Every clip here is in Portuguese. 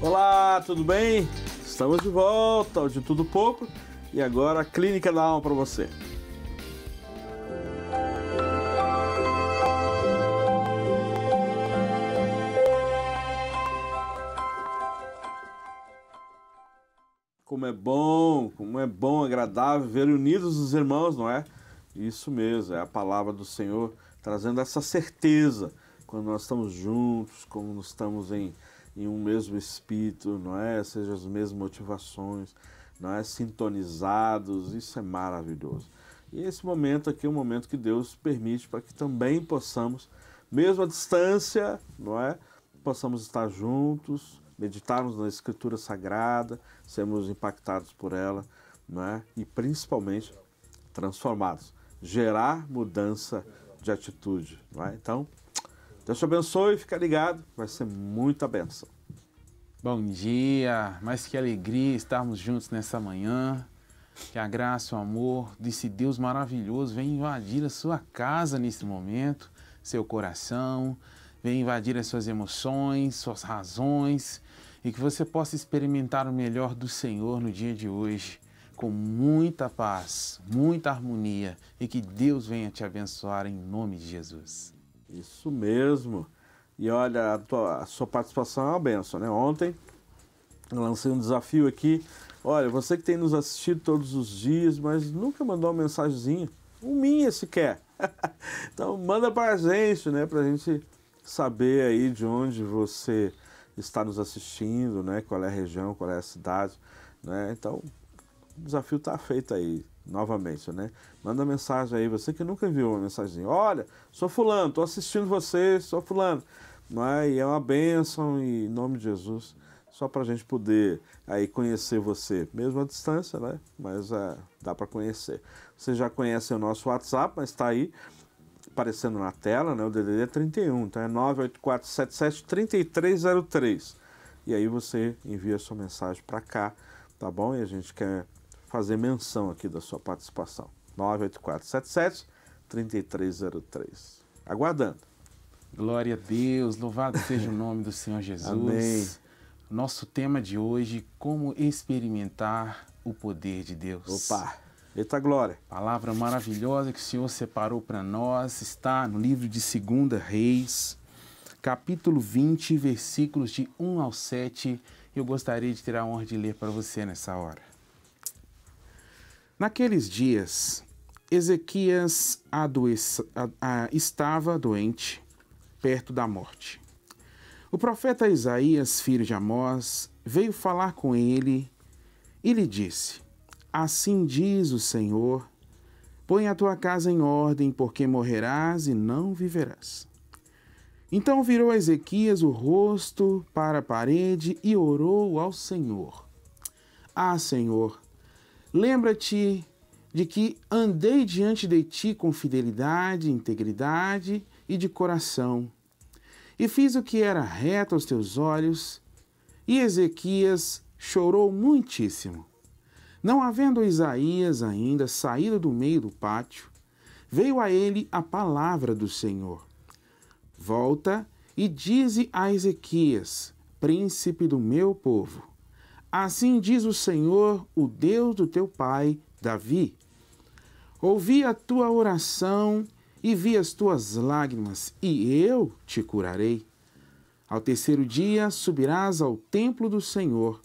Olá, tudo bem? Estamos de volta ao De Tudo Pouco e agora a Clínica da Alma para você. Como é bom, como é bom, agradável ver unidos os irmãos, não é? Isso mesmo, é a palavra do Senhor trazendo essa certeza quando nós estamos juntos, como estamos em em um mesmo espírito, não é? Sejam as mesmas motivações, não é? Sintonizados, isso é maravilhoso. E esse momento aqui é um momento que Deus permite para que também possamos, mesmo à distância, não é? Possamos estar juntos, meditarmos na Escritura Sagrada, sermos impactados por ela, não é? E principalmente transformados, gerar mudança de atitude, não é? Então, Deus te abençoe, fica ligado, vai ser muita benção. Bom dia, mas que alegria estarmos juntos nessa manhã. Que a graça, o amor desse Deus maravilhoso venha invadir a sua casa nesse momento, seu coração, venha invadir as suas emoções, suas razões e que você possa experimentar o melhor do Senhor no dia de hoje, com muita paz, muita harmonia e que Deus venha te abençoar em nome de Jesus. Isso mesmo. E olha, a, tua, a sua participação é uma benção, né? Ontem eu lancei um desafio aqui. Olha, você que tem nos assistido todos os dias, mas nunca mandou uma mensagenzinha, um minha sequer. então manda pra gente, né? Pra gente saber aí de onde você está nos assistindo, né? Qual é a região, qual é a cidade, né? Então, o desafio tá feito aí novamente, né? Manda mensagem aí, você que nunca enviou uma mensagem. Olha, sou fulano, estou assistindo você, sou fulano. Mas é? é uma bênção e, em nome de Jesus, só para a gente poder aí conhecer você, mesmo à distância, né? Mas é, dá para conhecer. Você já conhece o nosso WhatsApp, mas está aí aparecendo na tela, né? O DDD é 31, então é 984773303. E aí você envia sua mensagem para cá, tá bom? E a gente quer fazer menção aqui da sua participação. 98477 3303. Aguardando. Glória a Deus, louvado seja o nome do Senhor Jesus. Amém. Nosso tema de hoje, como experimentar o poder de Deus. Opa! Eita glória! Palavra maravilhosa que o Senhor separou para nós está no livro de 2 Reis, capítulo 20, versículos de 1 ao 7. Eu gostaria de ter a honra de ler para você nessa hora. Naqueles dias, Ezequias adoeça, a, a, estava doente, perto da morte. O profeta Isaías, filho de Amós, veio falar com ele e lhe disse: Assim diz o Senhor: Põe a tua casa em ordem, porque morrerás e não viverás. Então virou Ezequias o rosto para a parede e orou ao Senhor: Ah, Senhor, Lembra-te de que andei diante de ti com fidelidade, integridade e de coração, e fiz o que era reto aos teus olhos, e Ezequias chorou muitíssimo. Não havendo Isaías ainda saído do meio do pátio, veio a ele a palavra do Senhor. Volta e dize a Ezequias, príncipe do meu povo: Assim diz o Senhor, o Deus do teu pai, Davi. Ouvi a tua oração e vi as tuas lágrimas, e eu te curarei. Ao terceiro dia subirás ao templo do Senhor.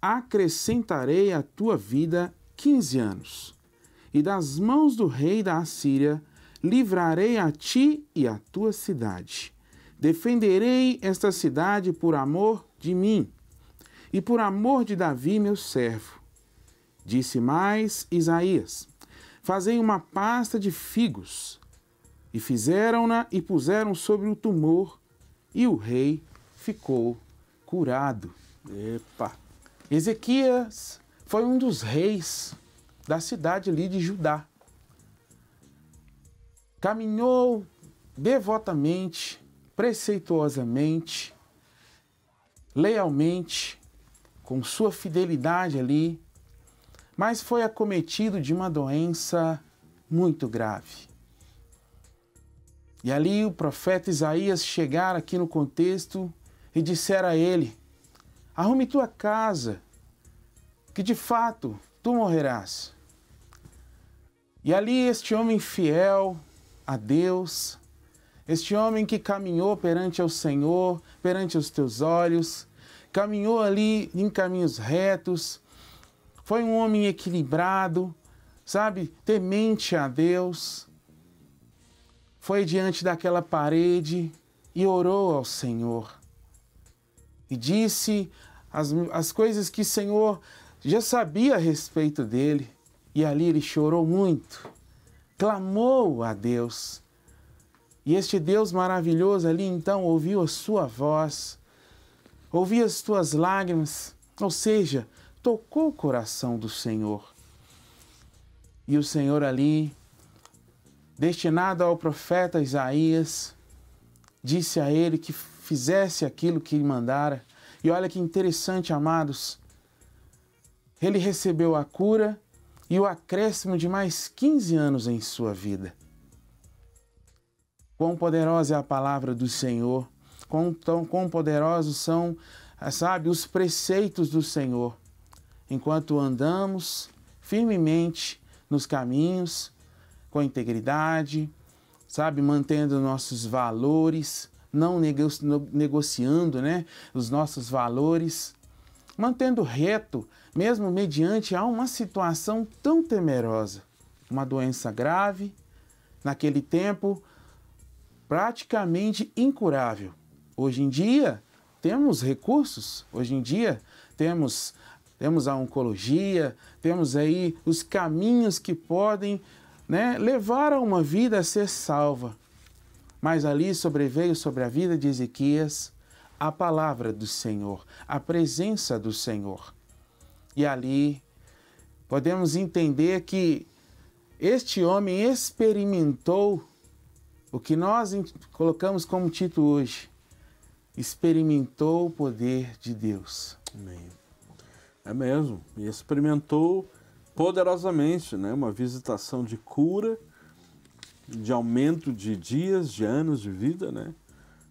Acrescentarei à tua vida quinze anos, e das mãos do rei da Assíria livrarei a ti e a tua cidade. Defenderei esta cidade por amor de mim e por amor de Davi, meu servo. Disse mais Isaías: Fazei uma pasta de figos. E fizeram-na e puseram sobre o tumor, e o rei ficou curado. Epa! Ezequias foi um dos reis da cidade ali de Judá. Caminhou devotamente, preceituosamente, lealmente com sua fidelidade ali, mas foi acometido de uma doença muito grave. E ali o profeta Isaías chegar aqui no contexto e disser a ele: Arrume tua casa, que de fato tu morrerás. E ali este homem fiel a Deus, este homem que caminhou perante ao Senhor, perante os teus olhos, caminhou ali em caminhos retos, foi um homem equilibrado, sabe, temente a Deus, foi diante daquela parede e orou ao Senhor. E disse as, as coisas que o Senhor já sabia a respeito dele. E ali ele chorou muito, clamou a Deus. E este Deus maravilhoso ali então ouviu a sua voz ouvi as tuas lágrimas, ou seja, tocou o coração do Senhor. E o Senhor ali, destinado ao profeta Isaías, disse a ele que fizesse aquilo que lhe mandara. E olha que interessante, amados. Ele recebeu a cura e o acréscimo de mais 15 anos em sua vida. Quão poderosa é a palavra do Senhor! Quão, tão, quão poderosos são, eh, sabe, os preceitos do Senhor. Enquanto andamos firmemente nos caminhos, com integridade, sabe, mantendo nossos valores, não nego negociando, né, os nossos valores, mantendo reto, mesmo mediante a uma situação tão temerosa, uma doença grave, naquele tempo praticamente incurável. Hoje em dia temos recursos, hoje em dia temos temos a oncologia, temos aí os caminhos que podem né, levar a uma vida a ser salva. Mas ali sobreveio sobre a vida de Ezequias a palavra do Senhor, a presença do Senhor. E ali podemos entender que este homem experimentou o que nós colocamos como título hoje, experimentou o poder de Deus. Amém. É mesmo, e experimentou poderosamente, né? Uma visitação de cura, de aumento de dias, de anos de vida, né?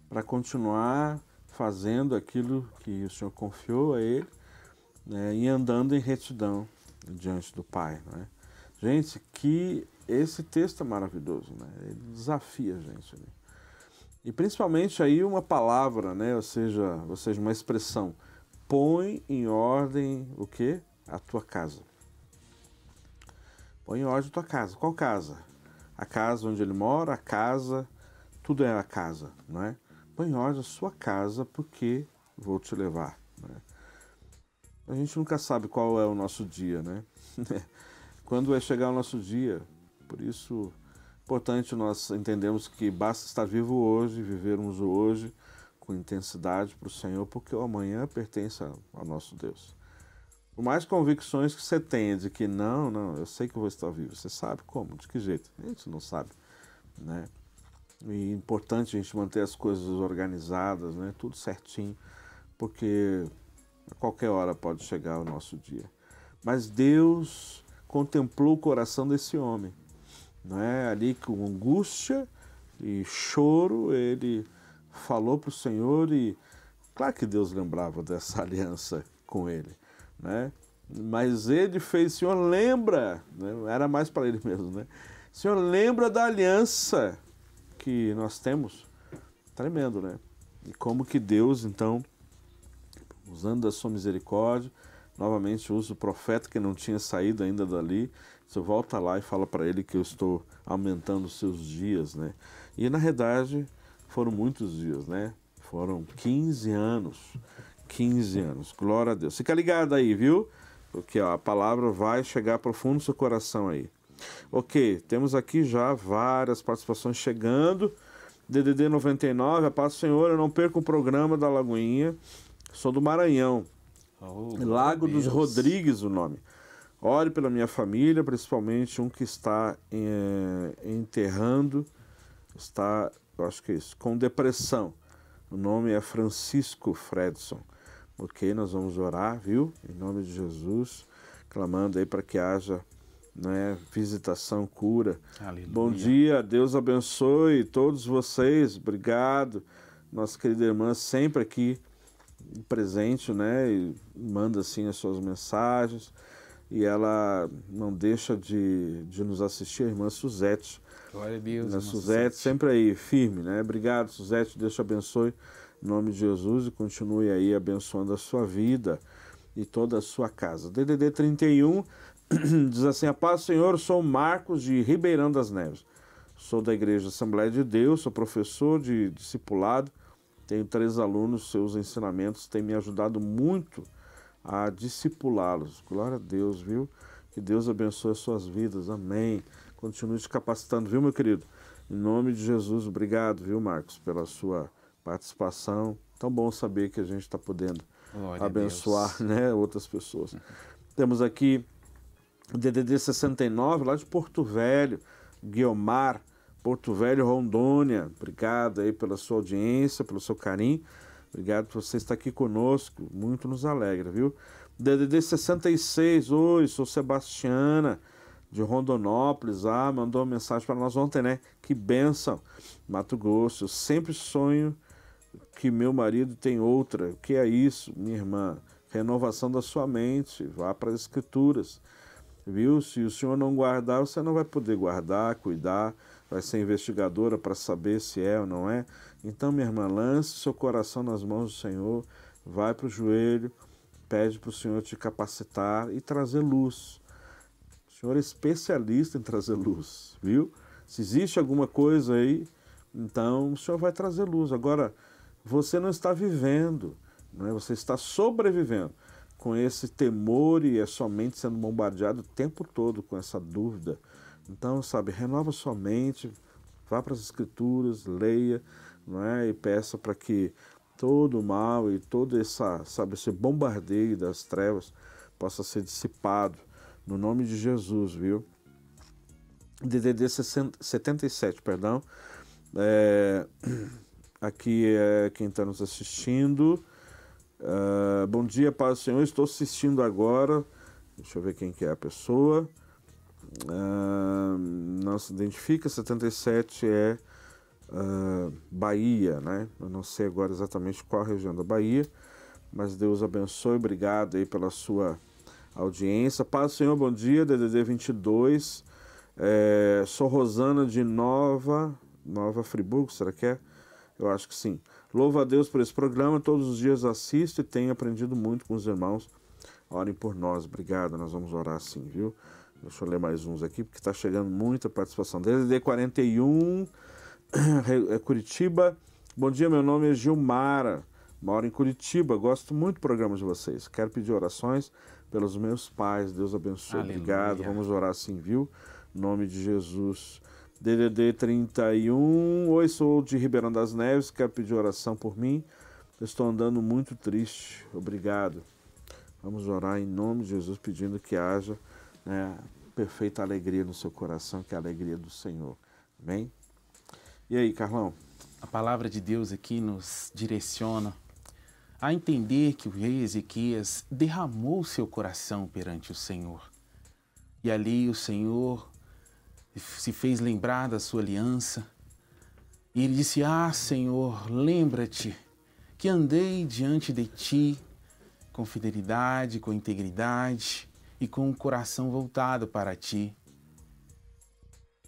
Para continuar fazendo aquilo que o Senhor confiou a ele, né? E andando em retidão diante do Pai, né? Gente, que esse texto é maravilhoso, né? Ele desafia a gente, né? E principalmente aí uma palavra, né? Ou seja, ou seja, uma expressão. Põe em ordem o que? A tua casa. Põe em ordem a tua casa. Qual casa? A casa onde ele mora, a casa, tudo é a casa, não é? Põe em ordem a sua casa porque vou te levar. É? A gente nunca sabe qual é o nosso dia, né? Quando vai chegar o nosso dia. Por isso, Importante nós entendemos que basta estar vivo hoje, vivermos o hoje com intensidade para o Senhor, porque o amanhã pertence ao nosso Deus. Por mais convicções que você tenha de que não, não, eu sei que eu vou estar vivo, você sabe como, de que jeito? A gente não sabe, né? E é importante a gente manter as coisas organizadas, né? Tudo certinho, porque a qualquer hora pode chegar o nosso dia. Mas Deus contemplou o coração desse homem né? ali com angústia e choro, ele falou para o Senhor e claro que Deus lembrava dessa aliança com ele, né? Mas ele fez, Senhor, lembra, né? era mais para ele mesmo, né? Senhor, lembra da aliança que nós temos. Tremendo, né? E como que Deus, então, usando a sua misericórdia, novamente usa o profeta que não tinha saído ainda dali, você volta lá e fala para ele que eu estou aumentando os seus dias, né? E na verdade foram muitos dias, né? Foram 15 anos. 15 anos. Glória a Deus. Fica ligado aí, viu? Porque ó, a palavra vai chegar profundo no seu coração aí. Ok, temos aqui já várias participações chegando. DDD 99, a paz do Senhor, eu não perco o programa da Lagoinha. Sou do Maranhão. Oh, Lago dos Rodrigues o nome. Ore pela minha família, principalmente um que está eh, enterrando, está, eu acho que é isso, com depressão. O nome é Francisco Fredson. Ok, nós vamos orar, viu? Em nome de Jesus, clamando aí para que haja né, visitação, cura. Aleluia. Bom dia, Deus abençoe todos vocês. Obrigado, nossa querida irmã, sempre aqui presente, né? E manda assim as suas mensagens e ela não deixa de, de nos assistir, a irmã Suzete. Glória a Deus. Né? Suzete, sempre aí, firme, né? Obrigado, Suzete, Deus te abençoe em nome de Jesus e continue aí abençoando a sua vida e toda a sua casa. DDD 31 diz assim: A paz, Senhor, sou Marcos de Ribeirão das Neves. Sou da Igreja Assembleia de Deus, sou professor de discipulado, tenho três alunos, seus ensinamentos têm me ajudado muito a discipulá-los. Glória a Deus, viu? Que Deus abençoe as suas vidas. Amém. Continue te capacitando, viu, meu querido? Em nome de Jesus, obrigado, viu, Marcos, pela sua participação. Tão bom saber que a gente está podendo Glória abençoar né, outras pessoas. Temos aqui DDD 69, lá de Porto Velho, Guiomar, Porto Velho, Rondônia. Obrigado aí pela sua audiência, pelo seu carinho. Obrigado por você estar aqui conosco, muito nos alegra, viu? DDD 66, oi, sou Sebastiana de Rondonópolis. Ah, mandou uma mensagem para nós ontem, né? Que benção, Mato Grosso. Eu sempre sonho que meu marido tem outra. O que é isso, minha irmã? Renovação da sua mente, vá para as escrituras. Viu? Se o senhor não guardar, você não vai poder guardar, cuidar, vai ser investigadora para saber se é ou não é. Então, minha irmã, lance seu coração nas mãos do Senhor, vai para o joelho, pede para o Senhor te capacitar e trazer luz. O Senhor é especialista em trazer luz, viu? Se existe alguma coisa aí, então o Senhor vai trazer luz. Agora, você não está vivendo, não é? você está sobrevivendo com esse temor e é somente sendo bombardeado o tempo todo com essa dúvida. Então, sabe, renova sua mente, vá para as Escrituras, leia né? e peça para que todo o mal e todo essa, sabe, esse bombardeio das trevas possa ser dissipado no nome de Jesus, viu? DDD 77, perdão. É, aqui é quem está nos assistindo. Uh, bom dia, Paz do Senhor. Estou assistindo agora. Deixa eu ver quem que é a pessoa. Uh, não se identifica. 77 é uh, Bahia, né? Eu não sei agora exatamente qual região da Bahia, mas Deus abençoe, obrigado aí pela sua audiência. Paz Senhor, bom dia, DDD 22. É, sou Rosana de Nova, Nova Friburgo, será que é? Eu acho que sim. Louvo a Deus por esse programa, todos os dias assisto e tenho aprendido muito com os irmãos. Orem por nós, obrigado, nós vamos orar sim, viu? Deixa eu ler mais uns aqui, porque está chegando muita participação. DDD 41, É Curitiba. Bom dia, meu nome é Gilmara, moro em Curitiba, gosto muito do programa de vocês. Quero pedir orações pelos meus pais, Deus abençoe, Aleluia. obrigado. Vamos orar assim, viu? Em nome de Jesus. DDD 31, oi, sou de Ribeirão das Neves, quero pedir oração por mim. Estou andando muito triste, obrigado. Vamos orar em nome de Jesus, pedindo que haja né, perfeita alegria no seu coração, que é a alegria do Senhor. Amém? E aí, Carlão? A palavra de Deus aqui nos direciona a entender que o rei Ezequias derramou seu coração perante o Senhor. E ali o Senhor se fez lembrar da sua aliança. E ele disse: Ah, Senhor, lembra-te que andei diante de ti com fidelidade, com integridade e com o coração voltado para ti.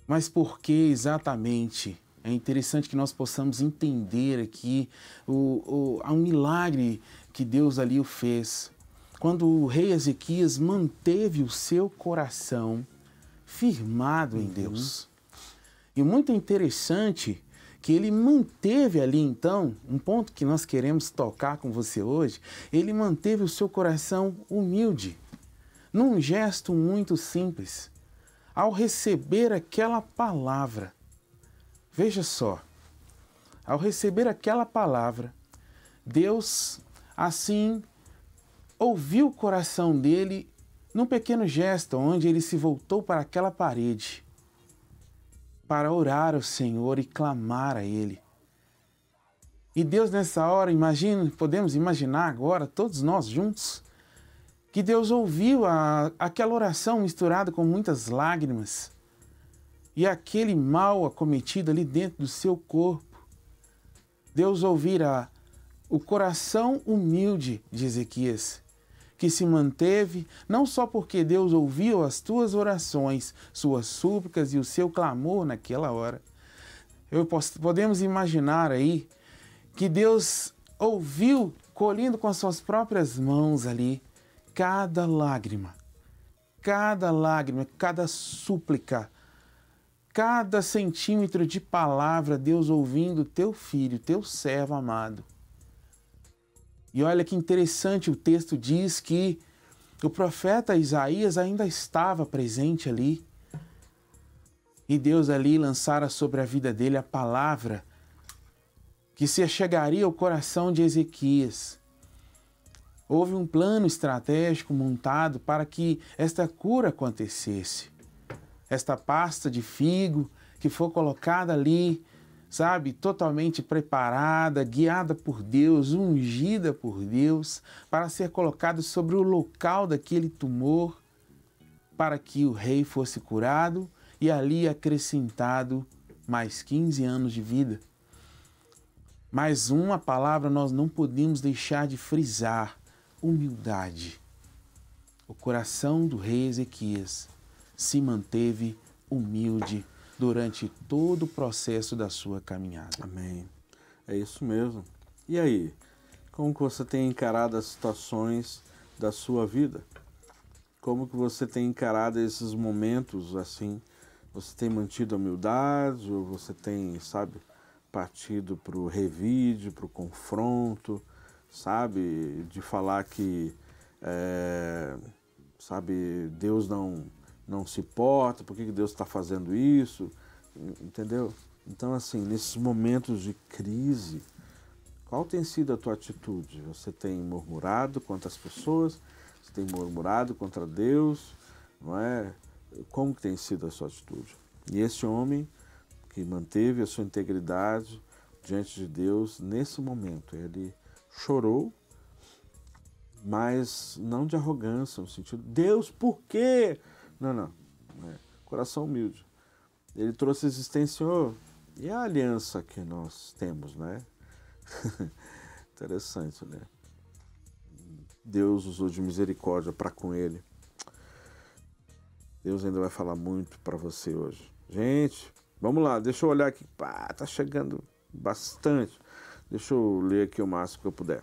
Mas por que exatamente é interessante que nós possamos entender aqui o, o, há um milagre que Deus ali o fez. Quando o rei Ezequias manteve o seu coração firmado em uhum. Deus. E muito interessante que ele manteve ali então, um ponto que nós queremos tocar com você hoje, ele manteve o seu coração humilde, num gesto muito simples. Ao receber aquela palavra, Veja só, ao receber aquela palavra, Deus assim ouviu o coração dele num pequeno gesto, onde ele se voltou para aquela parede para orar ao Senhor e clamar a Ele. E Deus, nessa hora, imagine, podemos imaginar agora, todos nós juntos, que Deus ouviu a, aquela oração misturada com muitas lágrimas e aquele mal acometido ali dentro do seu corpo. Deus ouvirá o coração humilde de Ezequias, que se manteve não só porque Deus ouviu as tuas orações, suas súplicas e o seu clamor naquela hora. Eu posso, podemos imaginar aí que Deus ouviu, colhendo com as suas próprias mãos ali, cada lágrima, cada lágrima, cada súplica cada centímetro de palavra, Deus ouvindo teu filho, teu servo amado. E olha que interessante, o texto diz que o profeta Isaías ainda estava presente ali. E Deus ali lançara sobre a vida dele a palavra que se chegaria ao coração de Ezequias. Houve um plano estratégico montado para que esta cura acontecesse esta pasta de figo que foi colocada ali, sabe, totalmente preparada, guiada por Deus, ungida por Deus, para ser colocada sobre o local daquele tumor, para que o rei fosse curado e ali acrescentado mais 15 anos de vida. Mais uma palavra nós não podemos deixar de frisar: humildade. O coração do rei Ezequias se manteve humilde durante todo o processo da sua caminhada. Amém. É isso mesmo. E aí, como que você tem encarado as situações da sua vida? Como que você tem encarado esses momentos assim? Você tem mantido a humildade ou você tem, sabe, partido para o revide, para o confronto, sabe, de falar que, é, sabe, Deus não não se importa, por que Deus está fazendo isso, entendeu? Então, assim, nesses momentos de crise, qual tem sido a tua atitude? Você tem murmurado contra as pessoas? Você tem murmurado contra Deus? Não é? Como tem sido a sua atitude? E esse homem que manteve a sua integridade diante de Deus nesse momento, ele chorou, mas não de arrogância, no sentido, Deus, por quê? Não, não. É, coração humilde. Ele trouxe a existência oh, e a aliança que nós temos, né? Interessante, né? Deus usou de misericórdia para com ele. Deus ainda vai falar muito para você hoje. Gente, vamos lá, deixa eu olhar aqui. Pá, tá chegando bastante. Deixa eu ler aqui o máximo que eu puder.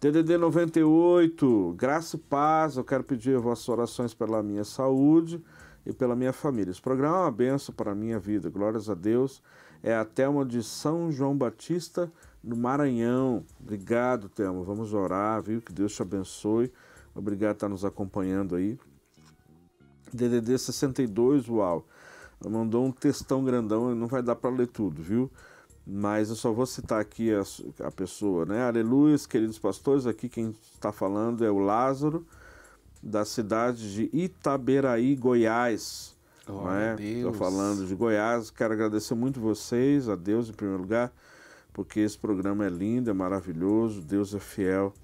DDD 98, graça e paz, eu quero pedir vossas orações pela minha saúde e pela minha família. Esse programa é uma benção para a minha vida, glórias a Deus. É a Thelma de São João Batista, no Maranhão. Obrigado, Thelma, vamos orar, viu? Que Deus te abençoe. Obrigado por estar nos acompanhando aí. DDD 62, uau. Mandou um textão grandão, não vai dar para ler tudo, viu? mas eu só vou citar aqui a, a pessoa, né? Aleluia, queridos pastores, aqui quem está falando é o Lázaro, da cidade de Itaberaí, Goiás. Estou oh, né? falando de Goiás, quero agradecer muito vocês, a Deus em primeiro lugar, porque esse programa é lindo, é maravilhoso, Deus é fiel.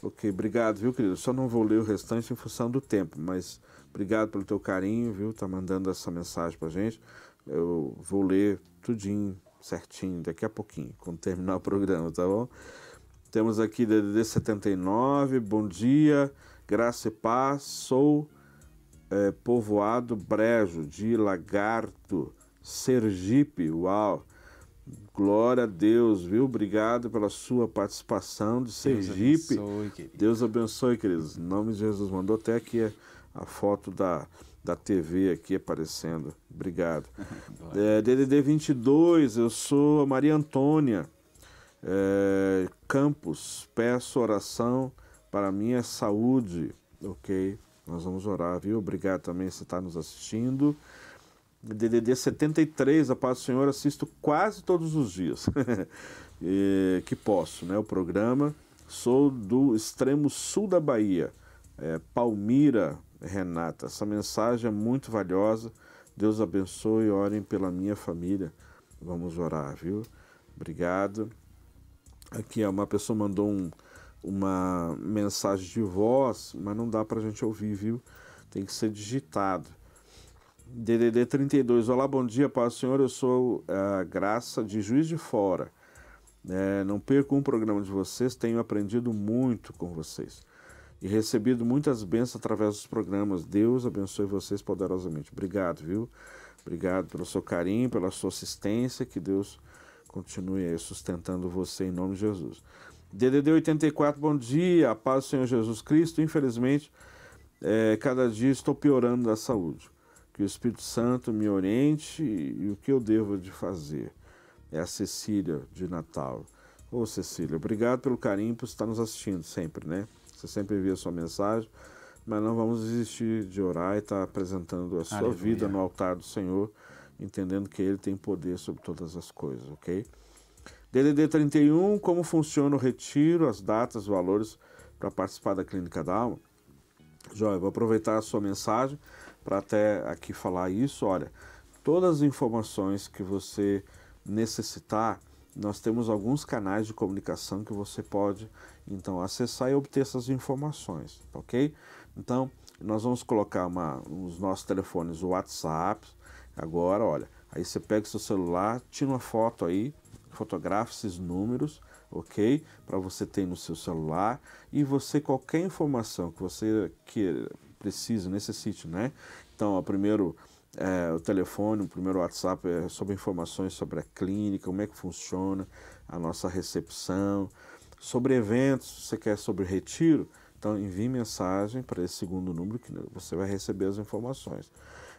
Ok, obrigado, viu, querido? Só não vou ler o restante em função do tempo, mas obrigado pelo teu carinho, viu? Tá mandando essa mensagem pra gente. Eu vou ler tudinho certinho daqui a pouquinho, quando terminar o programa, tá bom? Temos aqui DDD 79, bom dia, graça e paz, sou é, povoado Brejo de Lagarto, Sergipe, uau! Glória a Deus, viu? Obrigado pela sua participação de Sergipe. Deus abençoe, querido. Deus abençoe, queridos. Em nome de Jesus, mandou até aqui a, a foto da, da TV aqui aparecendo. Obrigado. é, DDD 22, eu sou a Maria Antônia é, Campos. Peço oração para minha saúde. Ok? Nós vamos orar, viu? Obrigado também você estar nos assistindo. DDD 73, a paz do Senhor, assisto quase todos os dias que posso, né? O programa. Sou do extremo sul da Bahia, é, Palmira, Renata. Essa mensagem é muito valiosa. Deus abençoe. e Orem pela minha família. Vamos orar, viu? Obrigado. Aqui uma pessoa mandou um, uma mensagem de voz, mas não dá para a gente ouvir, viu? Tem que ser digitado. DDD 32. Olá, bom dia, Paz Senhor. Eu sou a Graça de Juiz de Fora. É, não perco um programa de vocês, tenho aprendido muito com vocês e recebido muitas bênçãos através dos programas. Deus abençoe vocês poderosamente. Obrigado, viu? Obrigado pelo seu carinho, pela sua assistência. Que Deus continue sustentando você em nome de Jesus. DDD 84, bom dia. A paz do Senhor Jesus Cristo. Infelizmente, é, cada dia estou piorando da saúde. Que o Espírito Santo me oriente e, e o que eu devo de fazer. É a Cecília de Natal. Ô Cecília, obrigado pelo carinho por estar nos assistindo sempre, né? Você sempre envia sua mensagem, mas não vamos desistir de orar e estar tá apresentando a sua Aleluia. vida no altar do Senhor, entendendo que Ele tem poder sobre todas as coisas, ok? DDD 31, como funciona o retiro, as datas, os valores para participar da Clínica da Alma? Joia, vou aproveitar a sua mensagem para até aqui falar isso. Olha, todas as informações que você necessitar, nós temos alguns canais de comunicação que você pode então acessar e obter essas informações, ok? Então nós vamos colocar uma, os nossos telefones, o WhatsApp. Agora, olha, aí você pega o seu celular, tira uma foto aí, fotografa esses números, ok? Para você ter no seu celular e você qualquer informação que você que precisa necessite, né? Então, ó, primeiro é, o telefone, o primeiro WhatsApp é sobre informações sobre a clínica, como é que funciona a nossa recepção, sobre eventos, você quer sobre retiro, então envie mensagem para esse segundo número que você vai receber as informações.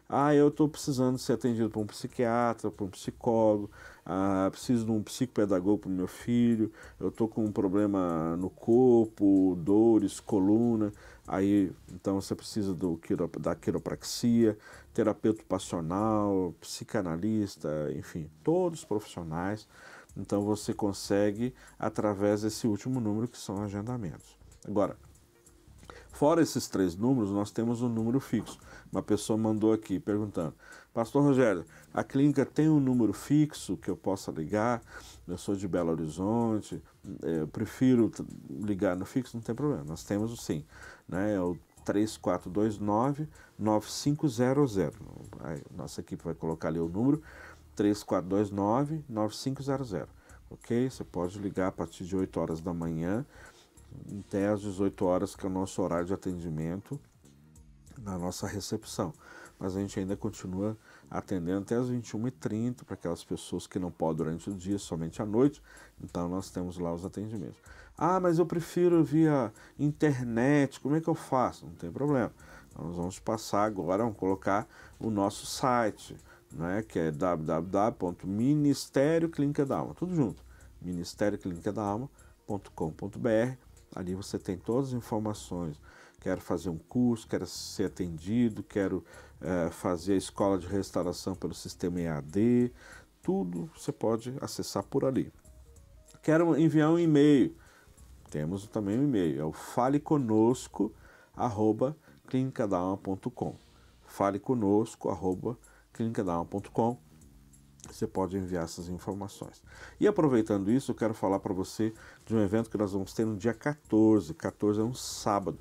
Ah, eu estou precisando ser atendido por um psiquiatra, por um psicólogo, ah, preciso de um psicopedagogo para o meu filho, eu estou com um problema no corpo, dores, coluna, aí então você precisa do, da quiropraxia, terapeuta passional, psicanalista, enfim, todos os profissionais. Então você consegue através desse último número que são agendamentos. Agora, fora esses três números, nós temos um número fixo. Uma pessoa mandou aqui perguntando: Pastor Rogério, a clínica tem um número fixo que eu possa ligar? Eu sou de Belo Horizonte, eh, eu prefiro ligar no fixo, não tem problema. Nós temos sim, né? É o 3429 9500. nossa equipe vai colocar ali o número 3429 9500. Ok? Você pode ligar a partir de 8 horas da manhã até às 18 horas, que é o nosso horário de atendimento na nossa recepção. Mas a gente ainda continua atendendo até as 21h30 para aquelas pessoas que não podem durante o dia, somente à noite. Então nós temos lá os atendimentos. Ah, mas eu prefiro via internet, como é que eu faço? Não tem problema. Então, nós vamos passar agora, vamos colocar o nosso site, né, que é www.ministério da Alma, tudo junto, ministérioclinicaDaAlma.com.br. Ali você tem todas as informações. Quero fazer um curso, quero ser atendido, quero é, a escola de restauração pelo sistema EAD, tudo você pode acessar por ali. Quero enviar um e-mail. Temos também um e-mail, é o faleconosco@clinicadalma.com. faleconosco@clinicadalma.com. Você pode enviar essas informações. E aproveitando isso, eu quero falar para você de um evento que nós vamos ter no dia 14. 14 é um sábado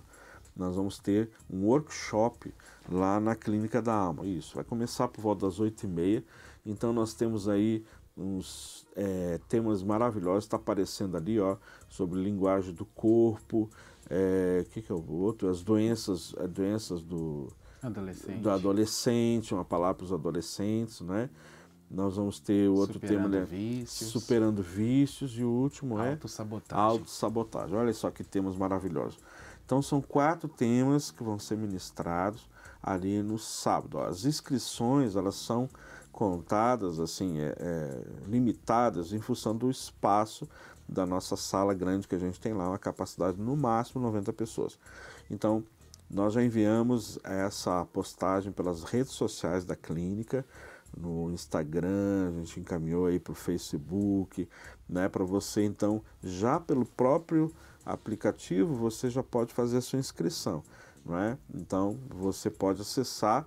nós vamos ter um workshop lá na Clínica da Alma. Isso, vai começar por volta das 8h30. Então nós temos aí uns é, temas maravilhosos, está aparecendo ali, ó, sobre linguagem do corpo, é, que, que é o outro? As doenças, as é, doenças do adolescente. do adolescente, uma palavra para os adolescentes, né? Nós vamos ter o outro superando tema, né? vícios. superando vícios, e o último é autossabotagem. autossabotagem. Olha só que temas maravilhosos. Então são quatro temas que vão ser ministrados ali no sábado. As inscrições elas são contadas assim é, é, limitadas em função do espaço da nossa sala grande que a gente tem lá, uma capacidade no máximo 90 pessoas. Então nós já enviamos essa postagem pelas redes sociais da clínica no Instagram, a gente encaminhou aí para o Facebook, né, para você então já pelo próprio aplicativo, você já pode fazer a sua inscrição, não é? Então você pode acessar,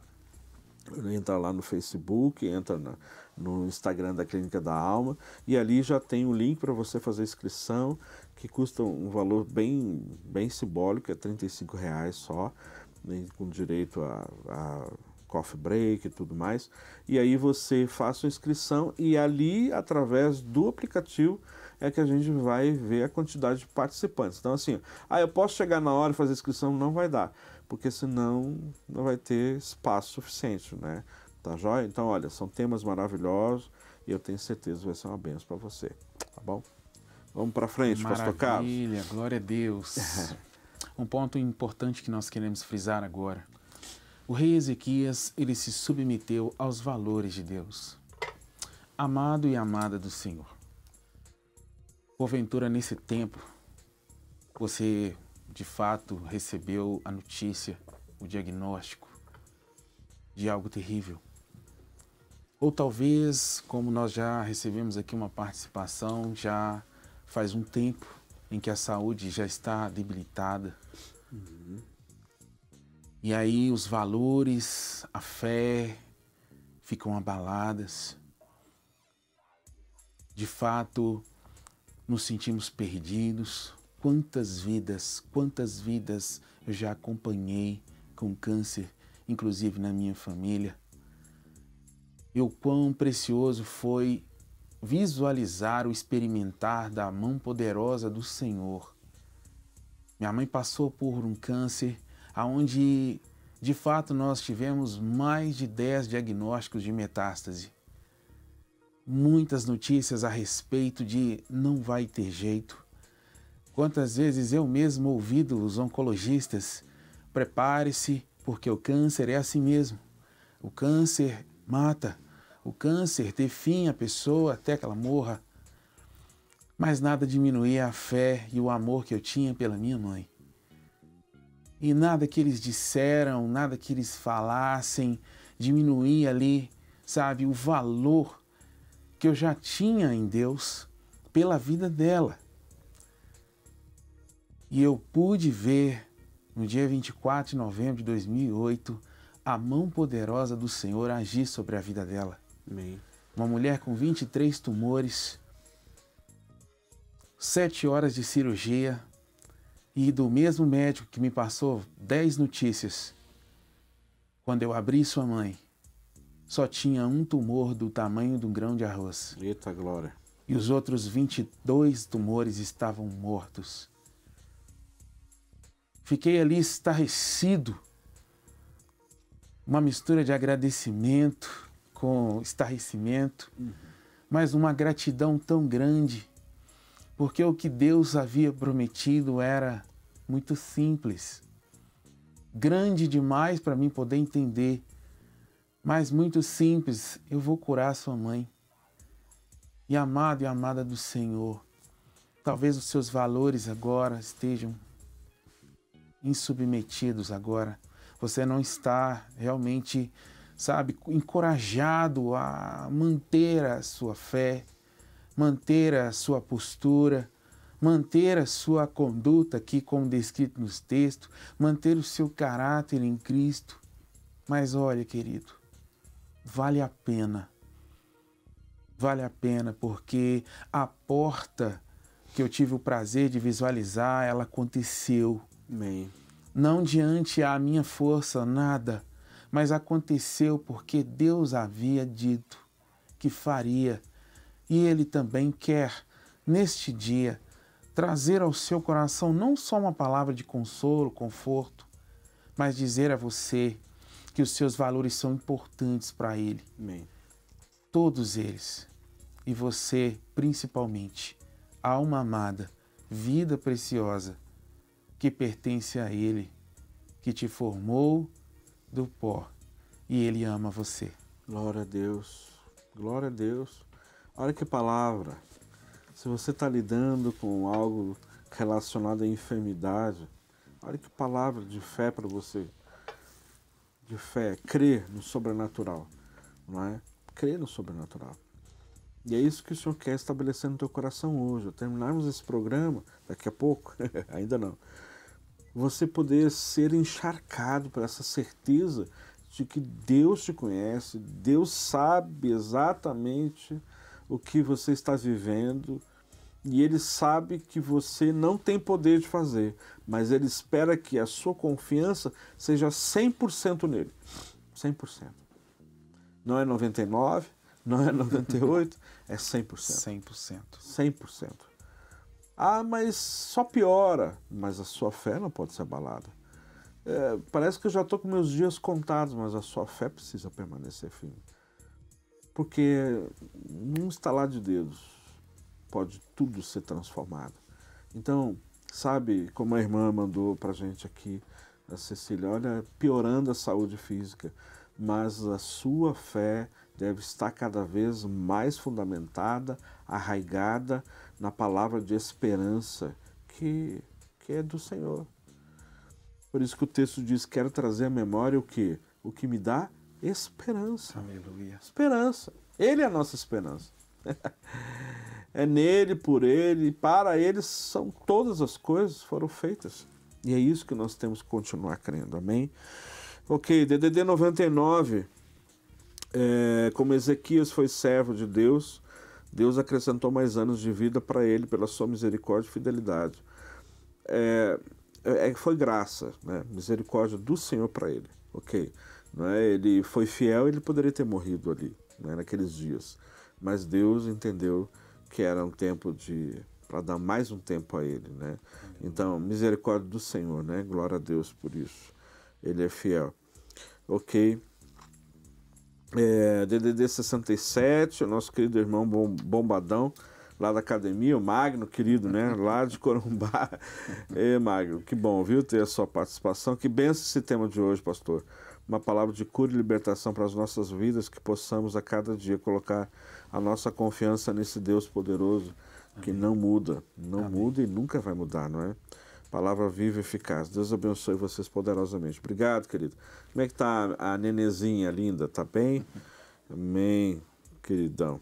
entra lá no Facebook, entra na, no Instagram da Clínica da Alma e ali já tem um link para você fazer a inscrição que custa um valor bem bem simbólico, é 35 reais só, né, com direito a, a coffee break e tudo mais. E aí você faz sua inscrição e ali através do aplicativo é que a gente vai ver a quantidade de participantes. Então, assim, ah, eu posso chegar na hora e fazer inscrição? Não vai dar, porque senão não vai ter espaço suficiente, né? Tá joia? Então, olha, são temas maravilhosos e eu tenho certeza que vai ser uma benção para você, tá bom? Vamos para frente, Maravilha, Pastor Carlos. Maravilha, glória a Deus. um ponto importante que nós queremos frisar agora. O rei Ezequias, ele se submeteu aos valores de Deus. Amado e amada do Senhor, Porventura, nesse tempo, você de fato recebeu a notícia, o diagnóstico de algo terrível. Ou talvez, como nós já recebemos aqui uma participação, já faz um tempo em que a saúde já está debilitada. Uhum. E aí os valores, a fé ficam abaladas. De fato, nos sentimos perdidos. Quantas vidas, quantas vidas eu já acompanhei com câncer, inclusive na minha família. E o quão precioso foi visualizar o experimentar da mão poderosa do Senhor. Minha mãe passou por um câncer aonde de fato nós tivemos mais de 10 diagnósticos de metástase muitas notícias a respeito de não vai ter jeito. Quantas vezes eu mesmo ouvi dos oncologistas: prepare-se, porque o câncer é assim mesmo. O câncer mata, o câncer define a pessoa até que ela morra. Mas nada diminuía a fé e o amor que eu tinha pela minha mãe. E nada que eles disseram, nada que eles falassem diminuía ali, sabe, o valor que eu já tinha em Deus pela vida dela. E eu pude ver, no dia 24 de novembro de 2008, a mão poderosa do Senhor agir sobre a vida dela. Amém. Uma mulher com 23 tumores, 7 horas de cirurgia e do mesmo médico que me passou 10 notícias. Quando eu abri sua mãe, só tinha um tumor do tamanho de um grão de arroz. Eita glória! E os outros 22 tumores estavam mortos. Fiquei ali estarrecido. Uma mistura de agradecimento com estarrecimento, uhum. mas uma gratidão tão grande, porque o que Deus havia prometido era muito simples, grande demais para mim poder entender mas muito simples, eu vou curar sua mãe. E amado e amada do Senhor, talvez os seus valores agora estejam insubmetidos agora. Você não está realmente, sabe, encorajado a manter a sua fé, manter a sua postura, manter a sua conduta aqui como descrito nos textos, manter o seu caráter em Cristo. Mas olha, querido, vale a pena. Vale a pena porque a porta que eu tive o prazer de visualizar, ela aconteceu. Amém. Não diante a minha força, nada, mas aconteceu porque Deus havia dito que faria. E Ele também quer, neste dia, trazer ao seu coração não só uma palavra de consolo, conforto, mas dizer a você: porque os seus valores são importantes para Ele. Amém. Todos eles. E você, principalmente, alma amada, vida preciosa, que pertence a Ele, que te formou do pó e Ele ama você. Glória a Deus, glória a Deus. Olha que palavra. Se você está lidando com algo relacionado à enfermidade, olha que palavra de fé para você de fé, crer no sobrenatural, não é? Crer no sobrenatural. E é isso que o Senhor quer estabelecer no teu coração hoje. Ao terminarmos esse programa, daqui a pouco, ainda não, você poder ser encharcado por essa certeza de que Deus te conhece, Deus sabe exatamente o que você está vivendo, e ele sabe que você não tem poder de fazer, mas ele espera que a sua confiança seja 100% nele. 100%. Não é 99, não é 98, é 100%. 100%. 100%. Ah, mas só piora, mas a sua fé não pode ser abalada. É, parece que eu já estou com meus dias contados, mas a sua fé precisa permanecer firme. Porque num estalar de dedos, pode tudo ser transformado. Então, sabe como a irmã mandou para a gente aqui, a Cecília, olha, piorando a saúde física, mas a sua fé deve estar cada vez mais fundamentada, arraigada na palavra de esperança que, que é do Senhor. Por isso que o texto diz: quero trazer à memória o que? O que me dá esperança. Aleluia. Esperança. Ele é a nossa esperança. é nele, por ele, para ele são todas as coisas foram feitas. E é isso que nós temos que continuar crendo, amém? Ok, DDD 99, é, como Ezequias foi servo de Deus, Deus acrescentou mais anos de vida para ele pela sua misericórdia e fidelidade. É, é, é, foi graça, né? misericórdia do Senhor para ele, ok? Não é? Ele foi fiel, ele poderia ter morrido ali, né? naqueles dias, mas Deus entendeu que era um tempo de para dar mais um tempo a ele, né? Uhum. Então, misericórdia do Senhor, né? Glória a Deus por isso. Ele é fiel. OK. É, DDD 67, o nosso querido irmão Bombadão, lá da academia, o Magno, querido, né? Lá de Corumbá. Ê, Magno, que bom, viu, ter a sua participação. Que benção esse tema de hoje, pastor. Uma palavra de cura e libertação para as nossas vidas, que possamos a cada dia colocar a nossa confiança nesse Deus poderoso que Amém. não muda, não Amém. muda e nunca vai mudar, não é? Palavra viva e eficaz. Deus abençoe vocês poderosamente. Obrigado, querido. Como é que está a nenezinha linda? Tá bem? Amém, queridão.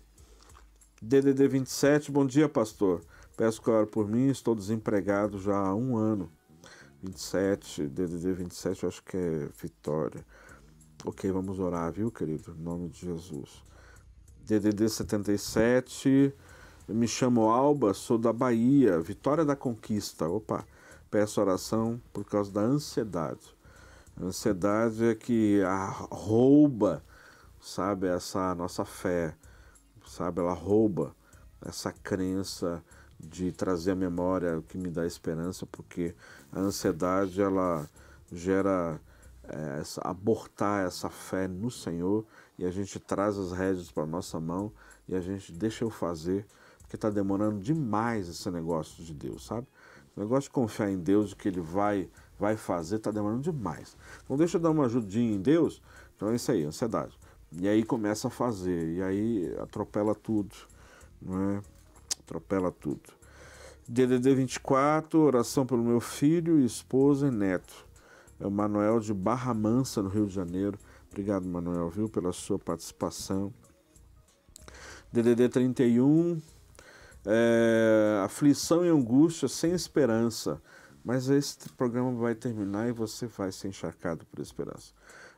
DDD 27, bom dia, pastor. Peço que ore por mim, estou desempregado já há um ano. 27, DDD 27, eu acho que é Vitória. Ok, vamos orar, viu, querido? Em nome de Jesus. DDD 77. Me chamo Alba, sou da Bahia, Vitória da Conquista. Opa, peço oração por causa da ansiedade. A ansiedade é que rouba, sabe, essa nossa fé, sabe, ela rouba essa crença de trazer a memória o que me dá esperança, porque a ansiedade ela gera essa, abortar essa fé no Senhor e a gente traz as rédeas para nossa mão e a gente deixa eu fazer, porque está demorando demais esse negócio de Deus, sabe? O negócio de confiar em Deus, de que Ele vai, vai fazer, está demorando demais. Então deixa eu dar uma ajudinha em Deus. Então é isso aí, ansiedade. E aí começa a fazer, e aí atropela tudo, não é? Atropela tudo. DDD 24, oração pelo meu filho, esposa e neto é o Manuel de Barra Mansa, no Rio de Janeiro. Obrigado, Manuel, viu, pela sua participação. DDD 31, é, aflição e angústia sem esperança. Mas esse programa vai terminar e você vai ser encharcado por esperança.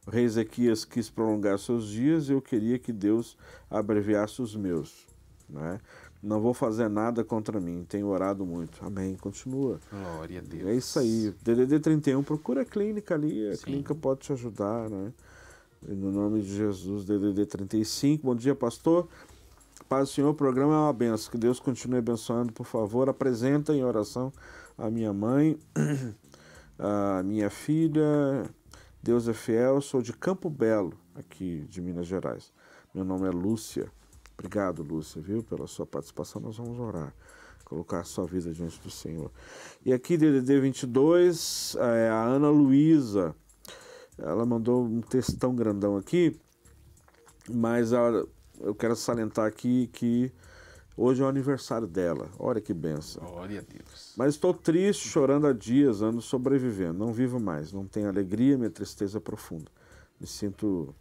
O rei Ezequias quis prolongar seus dias e eu queria que Deus abreviasse os meus. não é? não vou fazer nada contra mim, tenho orado muito. Amém. Continua. Glória a Deus. É isso aí. DDD 31, procura a clínica ali, a Sim. clínica pode te ajudar, né? No nome de Jesus, DDD 35. Bom dia, pastor. Paz do Senhor, o programa é uma benção. Que Deus continue abençoando, por favor. Apresenta em oração a minha mãe, a minha filha. Deus é fiel. Sou de Campo Belo, aqui de Minas Gerais. Meu nome é Lúcia. Obrigado, Lúcia, viu, pela sua participação. Nós vamos orar, colocar a sua vida diante do Senhor. E aqui, DDD 22, é, a Ana Luísa, ela mandou um textão grandão aqui, mas ela, ah, eu quero salientar aqui que hoje é o aniversário dela. Olha que benção. Glória a Deus. Mas estou triste, chorando há dias, ando sobrevivendo. Não vivo mais, não tenho alegria, minha tristeza é profunda. Me sinto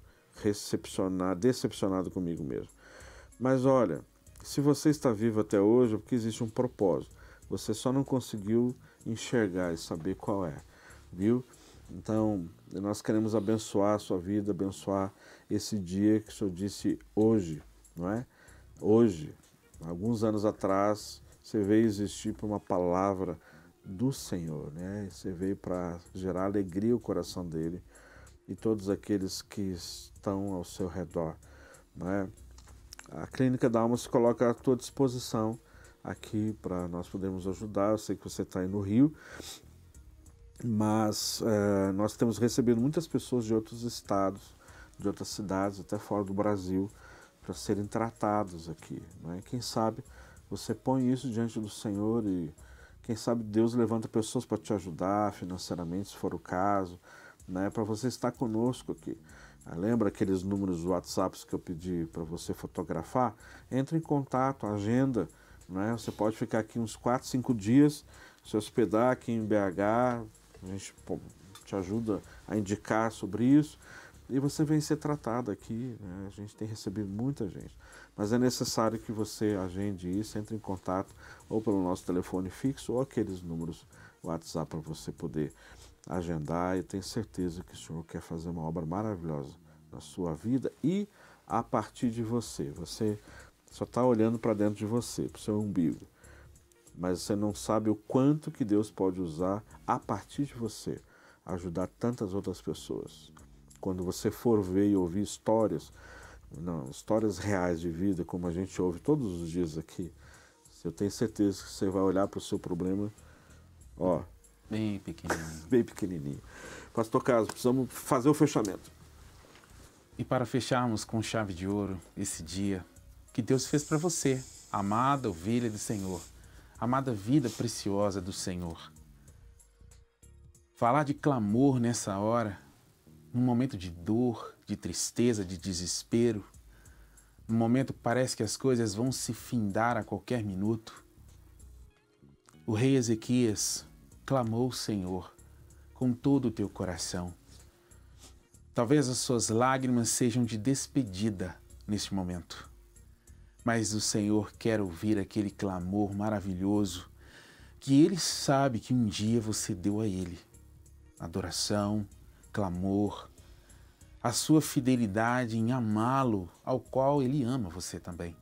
decepcionado comigo mesmo. Mas olha, se você está vivo até hoje é porque existe um propósito. Você só não conseguiu enxergar e saber qual é, viu? Então, nós queremos abençoar a sua vida, abençoar esse dia que o Senhor disse hoje, não é? Hoje, alguns anos atrás, você veio existir por uma palavra do Senhor, né? Você veio para gerar alegria ao coração dele e todos aqueles que estão ao seu redor, não é a Clínica da Alma se coloca à tua disposição aqui para nós podermos ajudar. Eu sei que você está aí no Rio, mas é, nós temos recebido muitas pessoas de outros estados, de outras cidades, até fora do Brasil, para serem tratados aqui. Né? Quem sabe você põe isso diante do Senhor e quem sabe Deus levanta pessoas para te ajudar financeiramente, se for o caso, né? para você estar conosco aqui. Ah, lembra aqueles números do WhatsApp que eu pedi para você fotografar? Entre em contato, agenda. Né? Você pode ficar aqui uns 4, 5 dias, se hospedar aqui em BH, a gente pô, te ajuda a indicar sobre isso. E você vem ser tratado aqui. Né? A gente tem recebido muita gente. Mas é necessário que você agende isso, entre em contato ou pelo nosso telefone fixo ou aqueles números WhatsApp para você poder agendar. Eu tenho certeza que o Senhor quer fazer uma obra maravilhosa na sua vida e a partir de você. Você só está olhando para dentro de você, para o seu umbigo. Mas você não sabe o quanto que Deus pode usar a partir de você, ajudar tantas outras pessoas. Quando você for ver e ouvir histórias, não, histórias reais de vida, como a gente ouve todos os dias aqui, eu tenho certeza que você vai olhar para o seu problema, ó, Bem pequenininho. Bem pequenininho. Pastor Carlos, precisamos fazer o fechamento. E para fecharmos com chave de ouro esse dia que Deus fez para você, amada ovelha do Senhor, amada vida preciosa do Senhor. Falar de clamor nessa hora, num momento de dor, de tristeza, de desespero, num momento parece que as coisas vão se findar a qualquer minuto. O rei Ezequias clamou o Senhor com todo o teu coração. Talvez as suas lágrimas sejam de despedida neste momento, mas o Senhor quer ouvir aquele clamor maravilhoso que ele sabe que um dia você deu a ele. Adoração, clamor, a sua fidelidade em amá-lo, ao qual ele ama você também.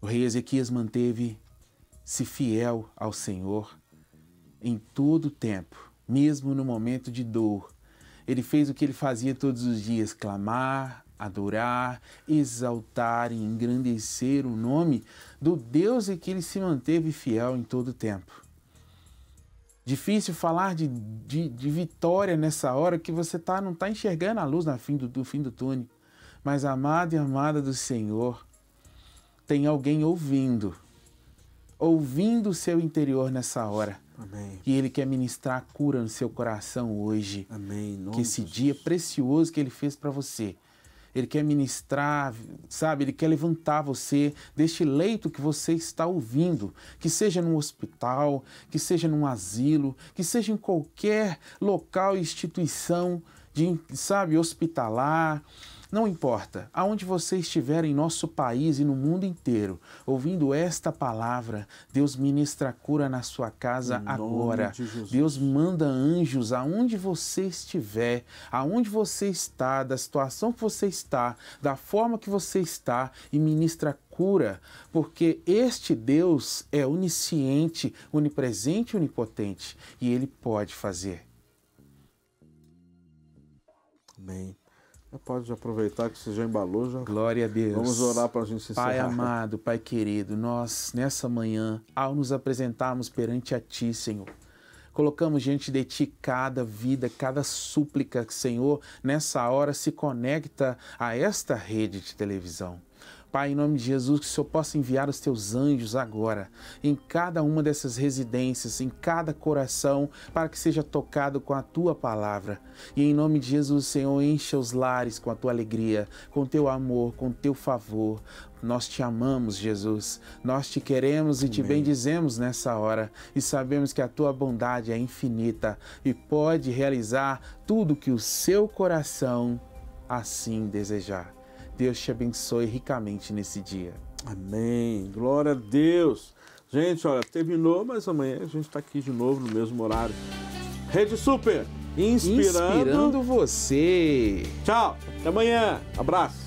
O rei Ezequias manteve-se fiel ao Senhor em todo o tempo, mesmo no momento de dor. Ele fez o que ele fazia todos os dias: clamar, adorar, exaltar e engrandecer o nome do Deus em que ele se manteve fiel em todo o tempo. Difícil falar de, de, de vitória nessa hora que você tá, não está enxergando a luz no fim do, do fim do túnel. Mas, amado e amada do Senhor, tem alguém ouvindo ouvindo o seu interior nessa hora. Amém. E Ele quer ministrar cura no seu coração hoje. Amém. Que esse dia precioso que Ele fez para você. Ele quer ministrar, sabe? Ele quer levantar você deste leito que você está ouvindo, que seja num hospital, que seja num asilo, que seja em qualquer local, instituição, de, sabe, hospitalar, não importa, aonde você estiver em nosso país e no mundo inteiro, ouvindo esta palavra, Deus ministra cura na sua casa agora. De Deus manda anjos aonde você estiver, aonde você está, da situação que você está, da forma que você está e ministra cura, porque este Deus é onisciente, onipresente e onipotente e ele pode fazer. Amém. Pode aproveitar que você já embalou. Já... Glória a Deus. Vamos orar para a gente encerrar. Pai amado, Pai querido, nós nessa manhã, ao nos apresentarmos perante a Ti, Senhor, colocamos diante de Ti cada vida, cada súplica que, Senhor, nessa hora se conecta a esta rede de televisão. Pai, em nome de Jesus, que o Senhor possa enviar os teus anjos agora em cada uma dessas residências, em cada coração, para que seja tocado com a tua palavra. E em nome de Jesus, Senhor, encha os lares com a tua alegria, com teu amor, com teu favor. Nós te amamos, Jesus. Nós te queremos e te bendizemos nessa hora. E sabemos que a tua bondade é infinita e pode realizar tudo que o seu coração assim desejar. Deus te abençoe ricamente nesse dia. Amém. Glória a Deus. Gente, olha, terminou, mas amanhã a gente está aqui de novo no mesmo horário. Rede Super, inspirando, inspirando você. Tchau, até amanhã. Abraço.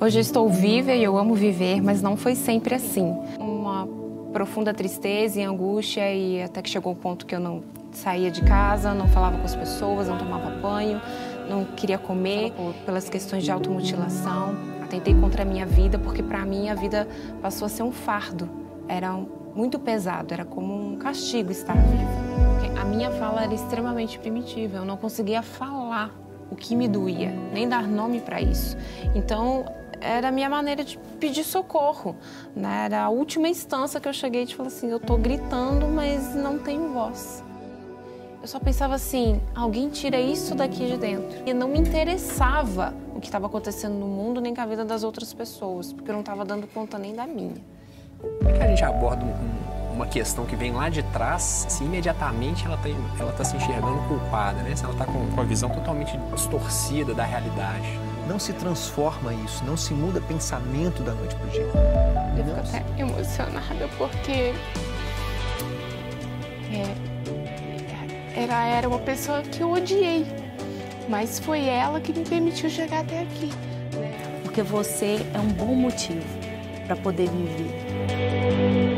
Hoje eu estou viva e eu amo viver, mas não foi sempre assim. Uma profunda tristeza e angústia e até que chegou o ponto que eu não saía de casa, não falava com as pessoas, não tomava banho, não queria comer pelas questões de automutilação. Tentei contra a minha vida porque para mim a vida passou a ser um fardo. Era muito pesado, era como um castigo estar vivo. A minha fala era extremamente primitiva, eu não conseguia falar o que me doía, nem dar nome para isso. Então, era a minha maneira de pedir socorro. Né? Era a última instância que eu cheguei e falei assim, eu tô gritando, mas não tenho voz. Eu só pensava assim, alguém tira isso daqui de dentro. E não me interessava o que estava acontecendo no mundo nem com a vida das outras pessoas, porque eu não estava dando conta nem da minha. Como é que a gente aborda um, uma questão que vem lá de trás, se imediatamente ela está ela tá se enxergando culpada, né? Se ela está com, com a visão totalmente distorcida da realidade não se transforma isso, não se muda pensamento da noite para o dia. Eu fico até emocionada porque é, ela era uma pessoa que eu odiei, mas foi ela que me permitiu chegar até aqui. Né? Porque você é um bom motivo para poder viver.